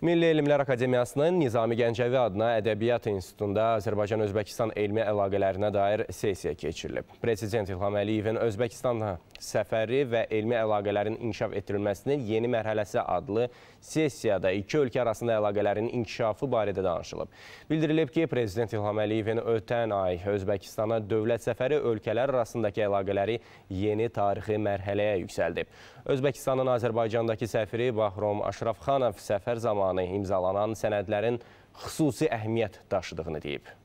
Milli Elmlər Akademiyasının Nizami Gəncəvi adına Ədəbiyyat İnstitutunda Azərbaycan-Özbəkistan elmi əlaqələrinə dair sesiya keçirilib. Prezident İlham Əliyevin Özbəkistana səfəri və elmi əlaqələrin inkişaf etdirilməsinin yeni mərhələsi adlı sesiyada iki ölkə arasında əlaqələrin inkişafı barədə danışılıb. Bildirilib ki, Prezident İlham Əliyevin ötən ay Özbəkistana dövlət səfəri ölkələr arasındakı əlaqələri yeni tarixi mərhələyə yüksəldib. Özbəkistanın Azərbaycandakı səfiri Bahrom Aşrafxanov səfər zamanı anı imzalanan sənədlərin xüsusi əhəmiyyət daşıdığını deyib.